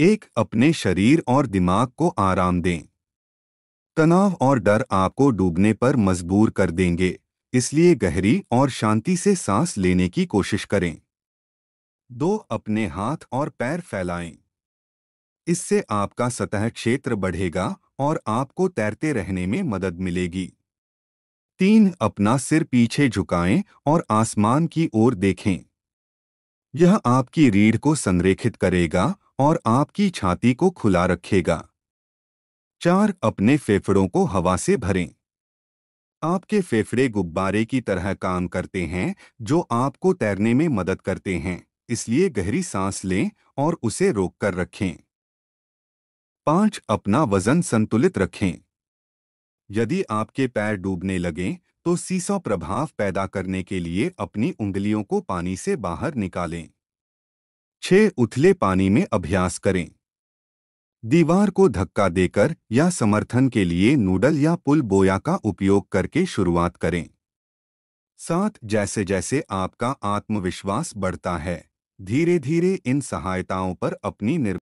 एक अपने शरीर और दिमाग को आराम दें तनाव और डर आपको डूबने पर मजबूर कर देंगे इसलिए गहरी और शांति से सांस लेने की कोशिश करें दो अपने हाथ और पैर फैलाएं इससे आपका सतह क्षेत्र बढ़ेगा और आपको तैरते रहने में मदद मिलेगी तीन अपना सिर पीछे झुकाएं और आसमान की ओर देखें यह आपकी रीढ़ को संरेखित करेगा और आपकी छाती को खुला रखेगा चार अपने फेफड़ों को हवा से भरें आपके फेफड़े गुब्बारे की तरह काम करते हैं जो आपको तैरने में मदद करते हैं इसलिए गहरी सांस लें और उसे रोक कर रखें पांच अपना वजन संतुलित रखें यदि आपके पैर डूबने लगें तो सीसा प्रभाव पैदा करने के लिए अपनी उंगलियों को पानी से बाहर निकालें छह उथले पानी में अभ्यास करें दीवार को धक्का देकर या समर्थन के लिए नूडल या पुल बोया का उपयोग करके शुरुआत करें साथ जैसे जैसे आपका आत्मविश्वास बढ़ता है धीरे धीरे इन सहायताओं पर अपनी निर्भर